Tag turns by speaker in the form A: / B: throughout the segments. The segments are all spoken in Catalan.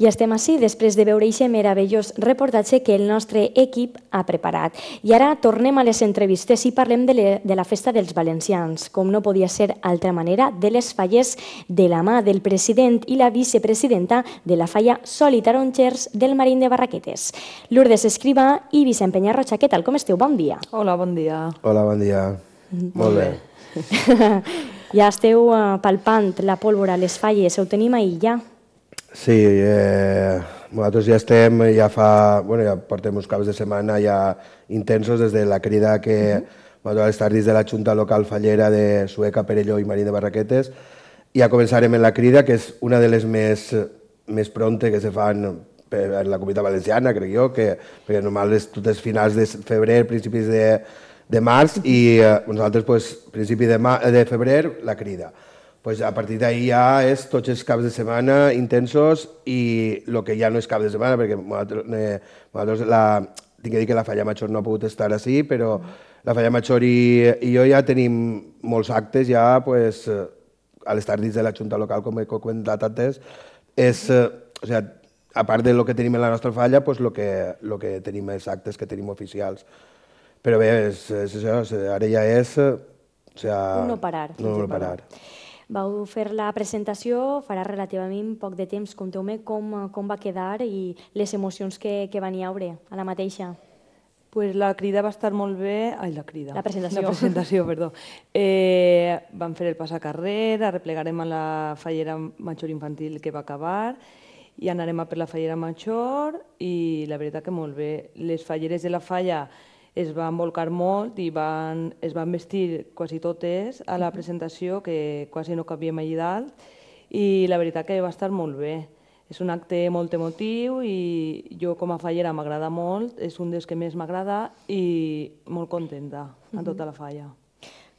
A: I estem així després de veure aquest meravellós reportatge que el nostre equip ha preparat. I ara tornem a les entrevistes i parlem de, le, de la Festa dels Valencians, com no podia ser altra manera, de les falles de la mà del president i la vicepresidenta de la falla Sol i Tarongers del Marín de Barraquetes. Lourdes Escriba i Vicent Penyarrocha, què tal, com esteu? Bon dia. Hola, bon dia.
B: Hola, bon dia. Mhm. Molt bé.
A: ja esteu eh, palpant la pólvora, les falles, ho tenim ahir ja.
B: Sí, eh, nosaltres ja estem, ja fa, bueno, ja portem uns caps de setmana ja intensos des de la crida que uh mhm. -huh. nosaltres estar des de la Junta Local Fallera de Sueca, Perelló i Marí de Barraquetes. Ja començarem en la crida, que és una de les més, més pronte que se fan per la Comunitat Valenciana, crec jo, que, perquè normal és totes finals de febrer, principis de, de març, i eh, nosaltres, pues, principi de, de febrer, la crida pues a partir d'ahir ja és tots els caps de setmana intensos i el que ja no és cap de setmana, perquè nosaltres, eh, nosaltres la, tinc que dir que la Falla Major no ha pogut estar així, però la Falla Major i, i jo ja tenim molts actes ja, pues, eh, a l'estar dins de la Junta Local, com he comentat antes, és, eh, o sea, a part de lo que tenim en la nostra falla, pues, lo, que, lo que tenim és actes que tenim oficials. Però bé, és, és això, ara ja és... Eh, o sigui, no parar. No, no parar.
A: parar. Vau fer la presentació farà relativament poc de temps. Conteu-me com, com va quedar i les emocions que, que van hi haure a la mateixa. Pues la crida va estar molt bé...
C: Ai, la crida. La presentació. La presentació, perdó. Eh, vam fer el carrer, arreplegarem a la fallera major infantil que va acabar i anarem a per la fallera major i la veritat que molt bé. Les falleres de la falla es va embolcar molt i van, es van vestir quasi totes a la presentació, que quasi no cabíem allà dalt, i la veritat que va estar molt bé. És un acte molt emotiu i jo com a fallera m'agrada molt, és un dels que més m'agrada i molt contenta amb tota la falla.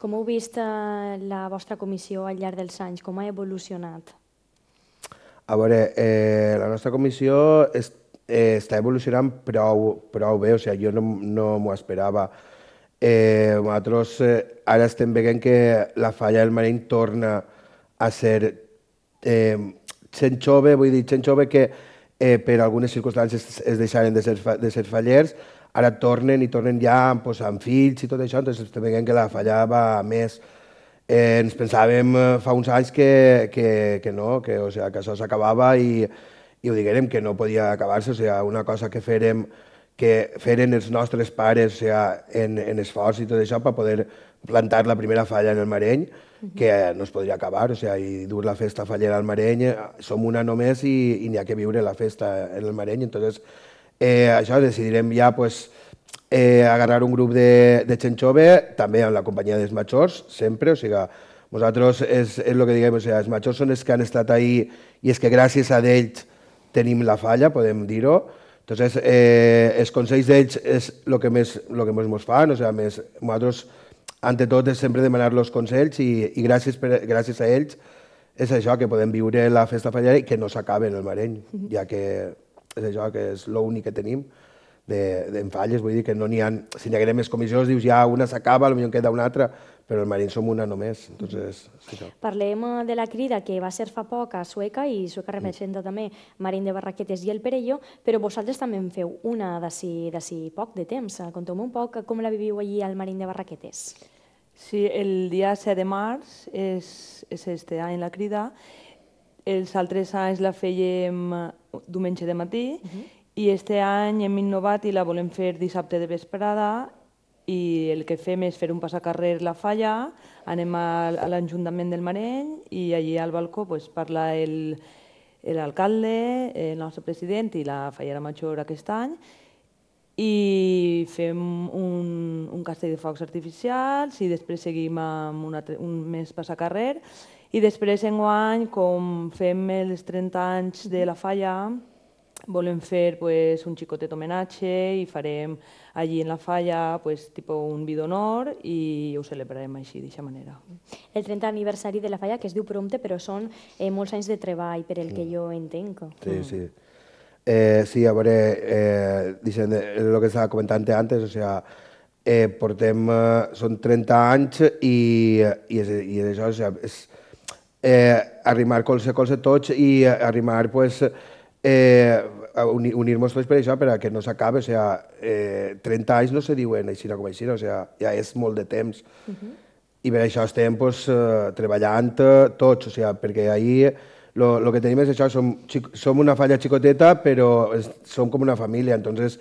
A: Com heu vist eh, la vostra comissió al llarg dels anys? Com ha evolucionat?
B: A veure, eh, la nostra comissió és eh, està evolucionant prou, prou bé, o sigui, jo no, no m'ho esperava. Eh, nosaltres eh, ara estem veient que la falla del Marín torna a ser eh, gent jove, vull dir, gent jove que eh, per algunes circumstàncies es deixaren de ser, de ser fallers, ara tornen i tornen ja pues, amb fills i tot això, entonces estem veient que la falla va més. Eh, ens pensàvem eh, fa uns anys que, que, que no, que, o sigui, que això s'acabava i, i ho diguem que no podia acabar-se, o sigui, una cosa que fèrem que feren els nostres pares o sigui, en, en esforç i tot això per poder plantar la primera falla en el Mareny, que no es podria acabar, o sigui, i dur la festa fallera al Mareny, som una només i, i n'hi ha que viure la festa en el Mareny, entonces eh, això decidirem ja pues, eh, agarrar un grup de, de gent jove, també amb la companyia dels majors, sempre, o sigui, nosaltres és, és el que diguem, o sigui, els majors són els que han estat ahí i és que gràcies a ells tenim la falla, podem dir-ho, Entonces, eh, els consells d'ells és el que més, lo que més mos fan, o sigui, sea, més, nosaltres, ante tot, és sempre demanar los consells i, i gràcies, per, gràcies a ells és això, que podem viure la festa fallera i que no s'acabe en el Mareny, ja que és això que és l'únic que tenim de, falles, vull dir que no n'hi ha... Si n'hi haguera més comissions, dius ja una s'acaba, potser en queda una altra, però el Marín som una només, entonces... Això.
A: Parlem eh, de la crida que va ser fa poc a Sueca i Sueca representa mm. també Marín de Barraquetes i el Perelló, però vosaltres també en feu una d'ací si, poc de temps. Eh, conteu-me un poc com la viviu allí al Marín de Barraquetes. Sí, el dia 7
C: de març és, és este any la crida. Els altres anys la fèiem eh, diumenge de matí uh mhm. -huh i este any hem innovat i la volem fer dissabte de vesprada i el que fem és fer un passacarrer a la falla, anem a l'Ajuntament del Mareny i allí al balcó pues, parla l'alcalde, el, el nostre president i la fallera major aquest any i fem un, un castell de focs artificials i després seguim amb un, altre, un més passacarrer i després en guany, com fem els 30 anys de la falla, Volem fer pues, un xicotet homenatge i farem allí en la falla pues, tipo un vi d'honor i ho celebrarem així, d'aquesta manera.
A: El 30 aniversari de la falla, que es diu prompte, però són eh, molts anys de treball, per el que mm. jo entenc. Sí, mm.
B: sí. Eh, sí, a veure, eh, dicen, el eh, que estava comentant antes, o sea, eh, portem, eh, són 30 anys i, i, és, i és això, o sea, és eh, arrimar colze a colze tots i arrimar, pues, eh, Eh, unir, nos tots per això, per a que no s'acabi, o sigui, sea, eh, 30 anys no se diuen així com així, o sigui, sea, ja és molt de temps. Uh -huh. I per això estem pues, eh, treballant eh, tots, o sigui, sea, perquè ahir el que tenim és això, som, som una falla xicoteta, però es, som com una família, entonces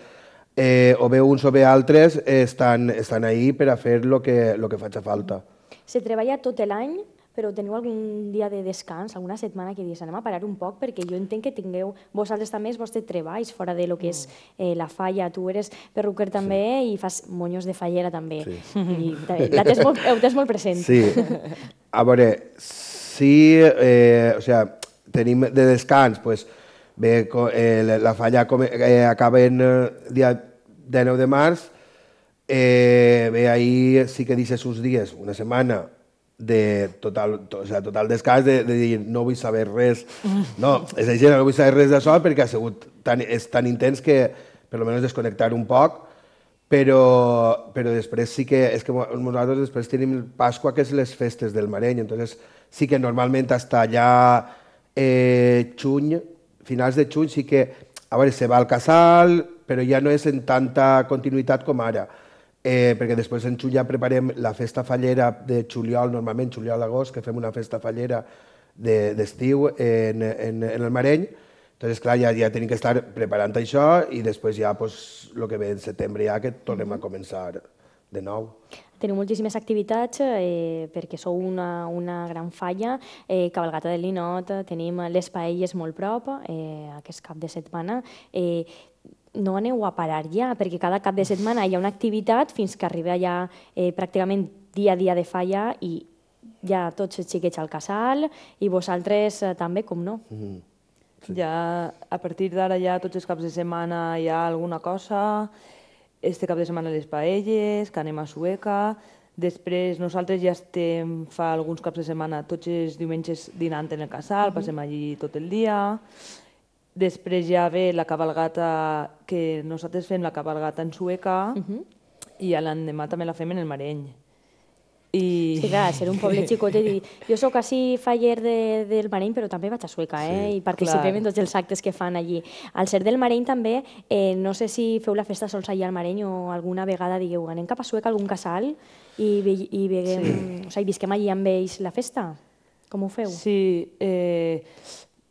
B: eh, o bé uns o bé altres estan, estan ahí per a fer el que, lo que a falta.
A: Se treballa tot l'any, però teniu algun dia de descans, alguna setmana que dius anem a parar un poc, perquè jo entenc que tingueu, vosaltres també els vostres treballs fora de lo que és mm. eh, la falla, tu eres perruquer també sí. i fas monyos de fallera també, sí. i la tens molt, ho tens molt present. Sí,
B: a veure, sí, eh, o sea, tenim de descans, pues, bé, eh, la falla com, eh, acaba en eh, dia 19 de març, eh, bé, ahir sí que dices uns dies, una setmana, de total, o sea, total descans de, de dir no vull saber res. No, és a dir, no vull saber res d'això perquè ha sigut tan, és tan intens que per almenys desconnectar un poc, però, però després sí que... És que nosaltres després tenim el Pasqua, que és les festes del Mareny, entonces sí que normalment hasta allà eh, juny, finals de juny, sí que... A veure, se va al casal, però ja no és en tanta continuïtat com ara eh, perquè després en ja preparem la festa fallera de juliol, normalment juliol-agost, que fem una festa fallera d'estiu de, en, en, en el Mareny. Llavors, clar, ja, ja tenim que estar preparant això i després ja, pues, el que ve en setembre ja, que tornem a començar de nou.
A: Teniu moltíssimes activitats eh, perquè sou una, una gran falla. Eh, Cabalgata del Linot, tenim les paelles molt prop eh, aquest cap de setmana. Eh, no aneu a parar ja, perquè cada cap de setmana hi ha una activitat fins que arriba ja eh, pràcticament dia a dia de falla i ja tots els xiquets al casal i vosaltres eh, també, com no.
B: Mm -hmm.
C: sí. Ja a partir d'ara ja tots els caps de setmana hi ha alguna cosa, este cap de setmana les paelles, que anem a Sueca, després nosaltres ja estem fa alguns caps de setmana tots els diumenges dinant en el casal, mm -hmm. passem allí tot el dia, Després ja ve la cabalgata, que nosaltres fem la cabalgata en sueca uh mhm. -huh. i l'endemà també la fem en el Mareny. I... Sí, clar, ser un poble xicot i
A: jo sóc així faller de, del Mareny, però també vaig a Sueca, eh? Sí, I participem clar. en tots els actes que fan allí. Al ser del Mareny també, eh, no sé si feu la festa sols allà al Mareny o alguna vegada digueu, anem cap a Sueca, algun casal, i, i veguem, sí. o sigui, visquem allà amb ells la festa? Com ho feu?
C: Sí, eh,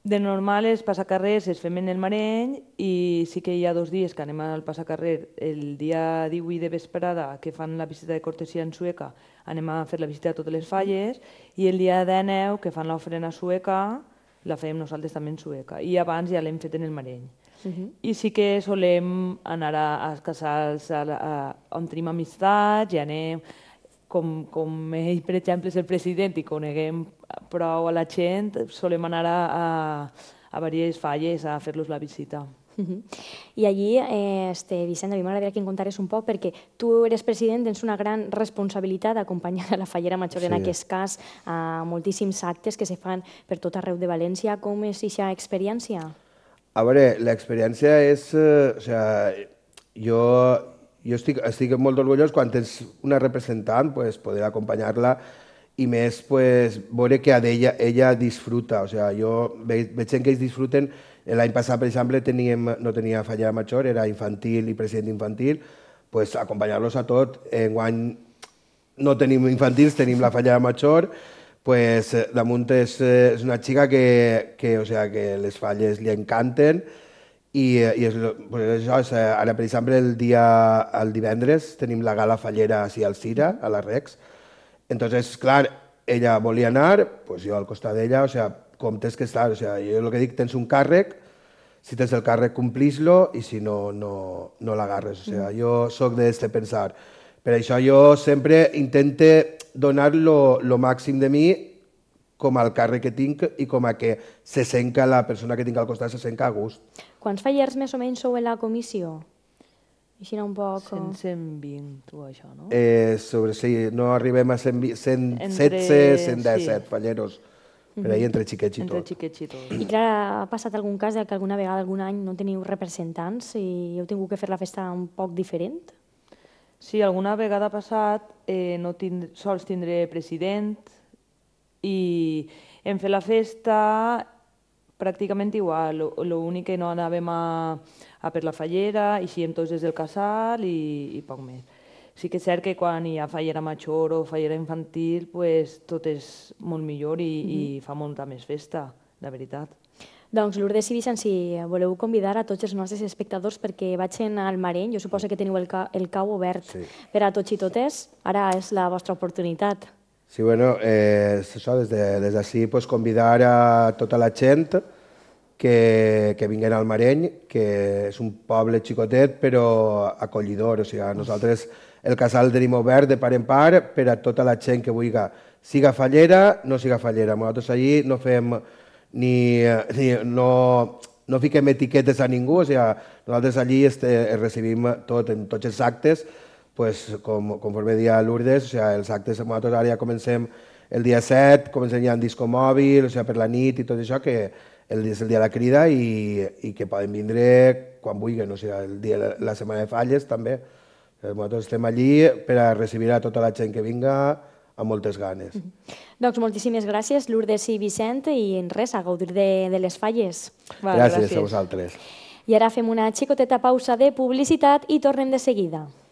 C: de normal els passacarrers es fem en el Mareny i sí que hi ha dos dies que anem al passacarrer. El dia 18 de vesprada, que fan la visita de cortesia en sueca, anem a fer la visita a totes les falles i el dia 19, que fan l'ofrena sueca, la fem nosaltres també en sueca. I abans ja l'hem fet en el Mareny. Uh mhm. -huh. I sí que solem anar a, a casals a, a, on tenim amistats, i anem com, com ell, per exemple, és el president i coneguem prou a la gent, solem anar a, a, a diverses falles a fer-los la visita.
A: Uh mhm. -huh. I allí, eh, este, Vicent, a mi m'agradaria que em contares un poc, perquè tu eres president, tens una gran responsabilitat d'acompanyar a la Fallera Major, sí. en aquest cas, a moltíssims actes que se fan per tot arreu de València. Com és aquesta experiència?
B: A veure, l'experiència és... Eh, o sigui, jo, jo estic, estic molt orgullós quan tens una representant, pues, poder acompanyar-la i més pues, veure que ella, ella disfruta. O sea, jo veig, veig que ells disfruten. L'any passat, per exemple, teníem, no tenia fallera major, era infantil i president infantil, pues, acompanyar-los a tot. En guany no tenim infantils, tenim la fallera major, pues, eh, damunt és, eh, és una xica que, que, o sea, que les falles li encanten, i, i és, pues això és, eh, ara, per exemple, el dia, el divendres tenim la gala fallera així al Cira, a la Rex. Entonces, clar, ella volia anar, pues jo al costat d'ella, o sea, com tens que estar, o sea, jo el que dic, tens un càrrec, si tens el càrrec, complís-lo, i si no, no, no l'agarres. O sea, mm. jo sóc de este pensar. Per això jo sempre intente donar lo, lo màxim de mi com el càrrec que tinc i com a que se sent que la persona que tinc al costat se sent que a gust.
A: Quants fallers més o menys sou en la comissió? Així un poc... 120 o això, no?
B: Eh, sobre, sí, no arribem a 116, 117 sí. falleros. Per ahir entre xiquets i entre tot. xiquets i
A: tot. I clar, ha passat algun cas que alguna vegada, algun any, no teniu representants i heu tingut que fer la festa un poc diferent? Sí, alguna vegada ha passat, eh, no tind sols tindré president,
C: hem fet la festa pràcticament igual, l'únic que no anàvem a, a per la fallera, eixíem tots des del casal i, i poc més. Sí que és cert que quan hi ha fallera major o fallera infantil, pues, tot és molt millor i, mm -hmm. i mhm. fa molta més festa, la veritat.
A: Doncs Lourdes i Vicent, si voleu convidar a tots els nostres espectadors perquè vagin al Mareny, jo suposo que teniu el, ca el cau obert sí. per a tots i totes, ara és la vostra oportunitat.
B: Sí, bueno, eh, això, des d'ací de, des de pues, convidar a tota la gent que, que vinguin al Mareny, que és un poble xicotet però acollidor. O sigui, nosaltres el casal tenim obert de part en part per a tota la gent que vulgui, siga fallera, no siga fallera. Nosaltres allí no fem ni, ni no, no fiquem etiquetes a ningú, o sigui, nosaltres allí este, recibim tot, en tots els actes, pues, com, conforme dia Lourdes, o sigui, els actes nosaltres ara ja comencem el dia 7, comencem ja en disco mòbil, o sigui, per la nit i tot això, que el, és el dia de la crida i, i que poden vindre quan vulguin, o sigui, el dia, la setmana de falles també. Eh, nosaltres estem allí per a recibir a tota la gent que vinga amb moltes ganes. Mm -hmm.
A: Doncs moltíssimes gràcies, Lourdes i Vicent, i en res, a gaudir de, de les falles. Va, gràcies, gràcies a vosaltres. I ara fem una xicoteta pausa de publicitat i tornem de seguida.